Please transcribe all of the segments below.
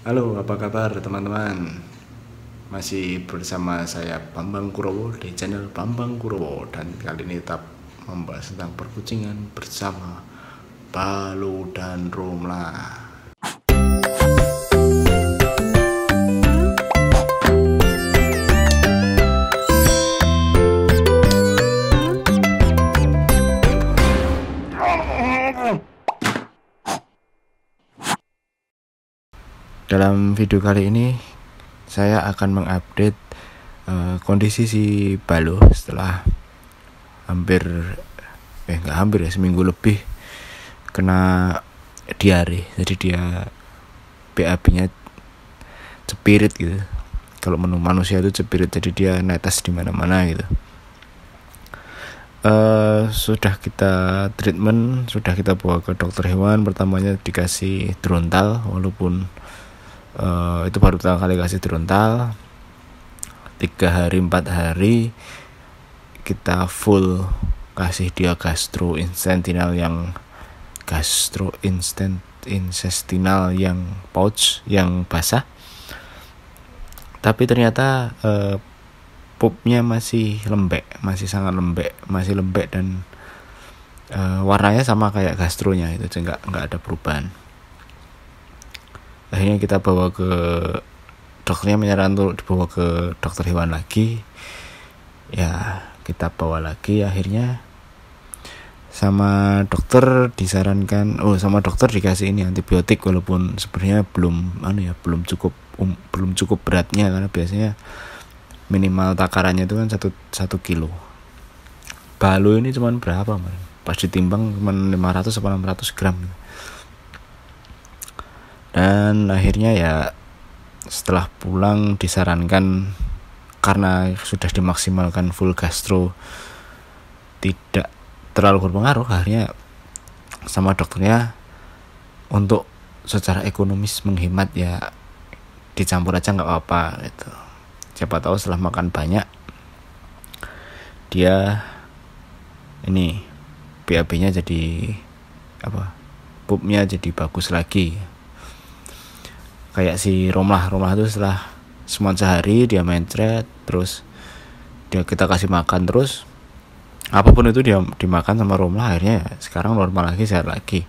Halo, apa kabar teman-teman? Masih bersama saya Bambang Kurowo di channel Bambang Kurowo dan kali ini tetap membahas tentang perkucingan bersama Balu dan Romla. Dalam video kali ini saya akan mengupdate uh, kondisi si Balu setelah hampir eh nggak hampir ya seminggu lebih kena diare. Jadi dia BAB-nya cepirit gitu. Kalau menu manusia itu cepirit jadi dia netes di mana-mana gitu. Uh, sudah kita treatment, sudah kita bawa ke dokter hewan. Pertamanya dikasih drontal, walaupun uh, itu baru pertama kali kasih frontal tiga hari empat hari kita full kasih dia gastro gastrointestinal yang gastro intestinal yang pouch yang basah tapi ternyata uh, pupnya masih lembek masih sangat lembek masih lembek dan uh, warnanya sama kayak gastronya itu nggak nggak ada perubahan akhirnya kita bawa ke dokternya menyarankan untuk dibawa ke dokter hewan lagi ya kita bawa lagi akhirnya sama dokter disarankan oh sama dokter dikasih ini antibiotik walaupun sebenarnya belum anu ya belum cukup um, belum cukup beratnya karena biasanya minimal takarannya itu kan satu satu kilo balu ini cuman berapa man pas ditimbang cuma 500 atau 600 gram dan akhirnya ya setelah pulang disarankan karena sudah dimaksimalkan full gastro tidak terlalu berpengaruh akhirnya sama dokternya untuk secara ekonomis menghemat ya dicampur aja nggak apa-apa gitu siapa tahu setelah makan banyak dia ini BAB-nya jadi apa pupnya jadi bagus lagi kayak si Romlah Romlah itu setelah semua sehari dia main terus dia kita kasih makan terus apapun itu dia dimakan sama Romlah akhirnya sekarang normal lagi sehat lagi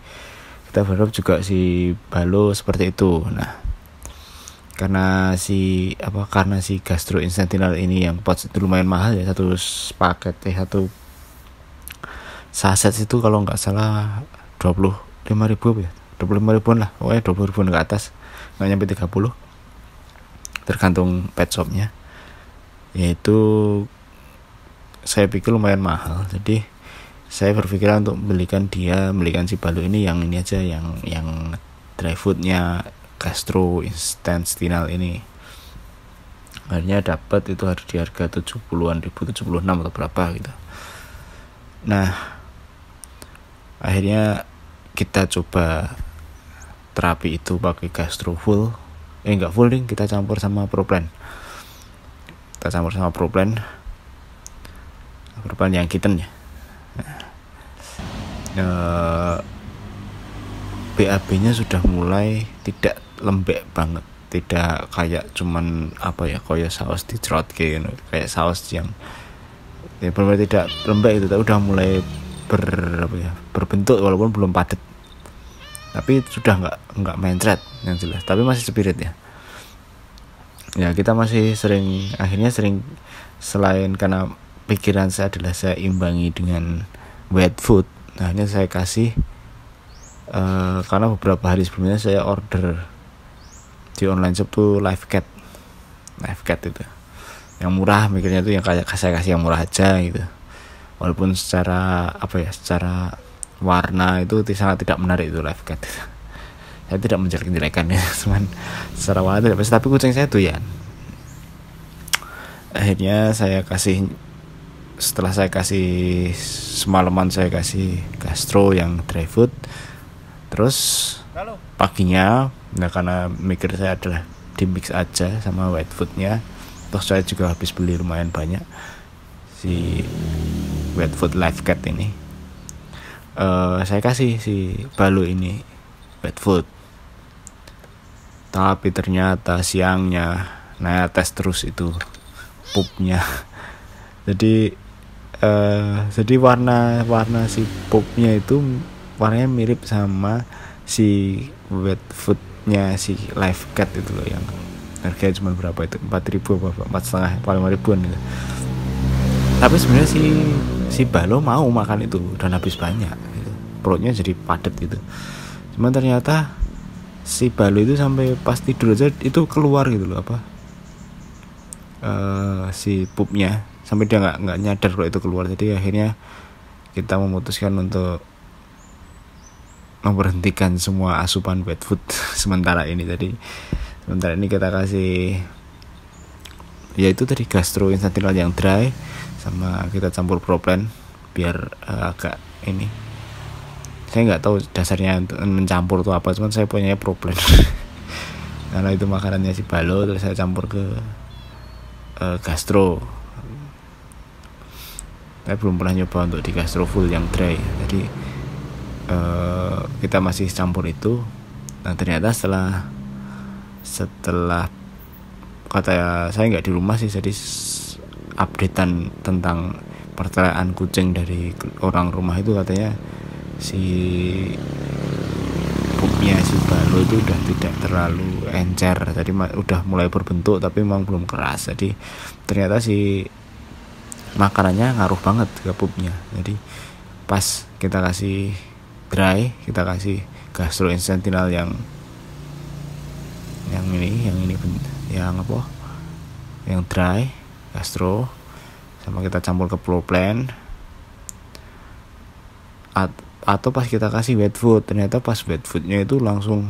kita berharap juga si Balo seperti itu nah karena si apa karena si gastrointestinal ini yang pot itu lumayan mahal ya satu paket eh satu saset itu kalau nggak salah 25 ribu ya 25 ribuan lah pokoknya 20 ribuan ke atas nggak nyampe 30 tergantung pet shopnya yaitu saya pikir lumayan mahal jadi saya berpikiran untuk belikan dia belikan si balu ini yang ini aja yang yang dry foodnya Castro instant stinal ini akhirnya dapat itu harus di harga 70-an ribu 76 atau berapa gitu nah akhirnya kita coba terapi itu pakai gastro full eh enggak full nih kita campur sama proplan kita campur sama proplan proplan yang kitten ya uh, eh, BAB nya sudah mulai tidak lembek banget tidak kayak cuman apa ya kayak saus di trot gitu. kayak, saus yang ya benar tidak lembek itu tapi udah mulai ber apa ya berbentuk walaupun belum padat tapi sudah nggak nggak main thread yang jelas tapi masih spirit ya ya kita masih sering akhirnya sering selain karena pikiran saya adalah saya imbangi dengan wet food nah, ini saya kasih uh, karena beberapa hari sebelumnya saya order di online shop tuh live cat live cat itu yang murah mikirnya tuh yang kayak saya kasih yang murah aja gitu walaupun secara apa ya secara warna itu sangat tidak menarik itu live cat saya tidak menjelek-jelekan ya cuman secara warna tidak tapi kucing saya tuh ya akhirnya saya kasih setelah saya kasih semalaman saya kasih gastro yang dry food terus paginya nah karena mikir saya adalah di mix aja sama white foodnya terus saya juga habis beli lumayan banyak si wet food life cat ini uh, saya kasih si Balu ini bad food tapi ternyata siangnya naya tes terus itu pupnya jadi uh, jadi warna warna si pupnya itu warnanya mirip sama si wet foodnya si live cat itu loh yang harganya cuma berapa itu empat ribu apa empat setengah paling ribuan gitu tapi sebenarnya si si balo mau makan itu dan habis banyak gitu. perutnya jadi padat gitu cuman ternyata si balo itu sampai pas tidur aja itu keluar gitu loh apa uh, si pupnya sampai dia nggak nggak nyadar kalau itu keluar jadi akhirnya kita memutuskan untuk memberhentikan semua asupan wet food sementara ini tadi sementara ini kita kasih yaitu tadi gastro yang dry sama kita campur problem biar uh, agak ini saya nggak tahu dasarnya untuk mencampur tuh apa cuman saya punya problem karena itu makanannya si balo terus saya campur ke uh, gastro saya belum pernah nyoba untuk di gastro full yang dry jadi uh, kita masih campur itu dan nah, ternyata setelah setelah kata saya nggak di rumah sih jadi updatean tentang perceraian kucing dari orang rumah itu katanya si pupnya si baru itu udah tidak terlalu encer jadi udah mulai berbentuk tapi memang belum keras jadi ternyata si makanannya ngaruh banget ke pupnya jadi pas kita kasih dry kita kasih gastrointestinal yang yang ini yang ini yang apa yang dry gastro sama kita campur ke floor plan At atau pas kita kasih wet food ternyata pas wet foodnya itu langsung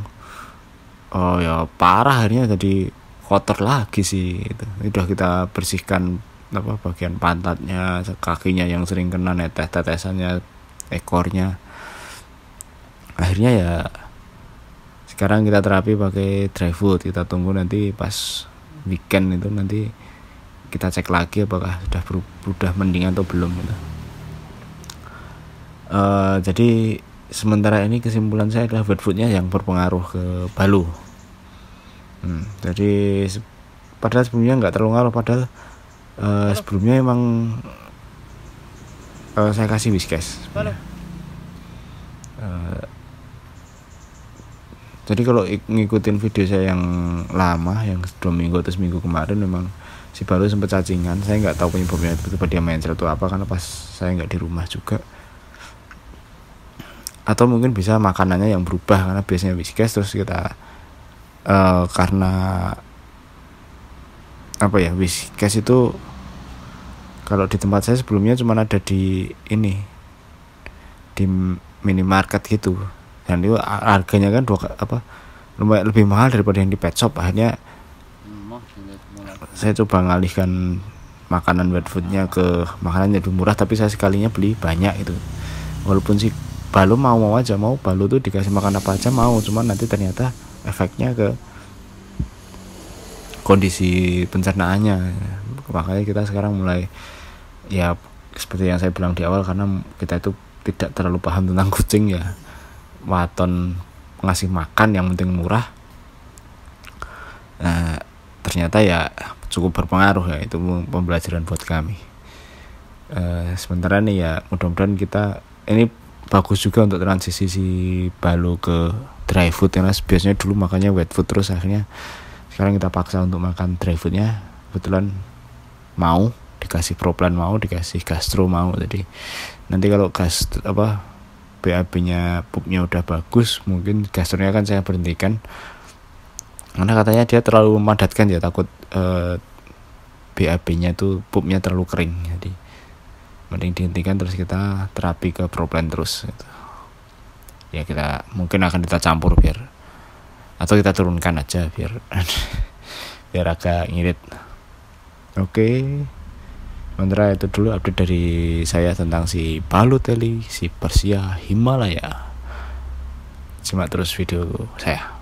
oh ya parah akhirnya jadi kotor lagi sih itu udah kita bersihkan apa bagian pantatnya kakinya yang sering kena netes tetesannya ekornya akhirnya ya sekarang kita terapi pakai dry food kita tunggu nanti pas weekend itu nanti kita cek lagi apakah sudah sudah mendingan atau belum gitu. Uh, jadi sementara ini kesimpulan saya adalah wet foodnya yang berpengaruh ke Balu Hmm, jadi padahal sebelumnya nggak terlalu ngaruh padahal uh, sebelumnya emang uh, saya kasih whiskas. Uh, jadi kalau ngikutin video saya yang lama yang dua minggu atau seminggu kemarin memang si baru sempat cacingan saya nggak tahu penyebabnya pada dia main itu apa karena pas saya nggak di rumah juga atau mungkin bisa makanannya yang berubah karena biasanya whiskas terus kita uh, karena apa ya whiskas itu kalau di tempat saya sebelumnya cuma ada di ini di minimarket gitu dan itu harganya kan dua apa lumayan lebih mahal daripada yang di pet shop akhirnya saya coba ngalihkan makanan wet foodnya ke makanan yang lebih murah tapi saya sekalinya beli banyak itu walaupun sih balu mau mau aja mau balu tuh dikasih makan apa aja mau cuman nanti ternyata efeknya ke kondisi pencernaannya makanya kita sekarang mulai ya seperti yang saya bilang di awal karena kita itu tidak terlalu paham tentang kucing ya waton ngasih makan yang penting murah nah ternyata ya cukup berpengaruh ya itu pembelajaran buat kami uh, sementara nih ya mudah-mudahan kita ini bagus juga untuk transisi si balo ke dry food karena ya, biasanya dulu makannya wet food terus akhirnya sekarang kita paksa untuk makan dry foodnya kebetulan mau dikasih proplan mau dikasih gastro mau jadi nanti kalau gas apa BAB nya pupnya udah bagus mungkin gastronya akan saya berhentikan karena katanya dia terlalu memadatkan ya takut uh, eh, BAB-nya itu pupnya terlalu kering jadi mending dihentikan terus kita terapi ke proplan terus gitu. ya kita mungkin akan kita campur biar atau kita turunkan aja biar biar agak ngirit oke okay. sementara itu dulu update dari saya tentang si Teli si Persia Himalaya simak terus video saya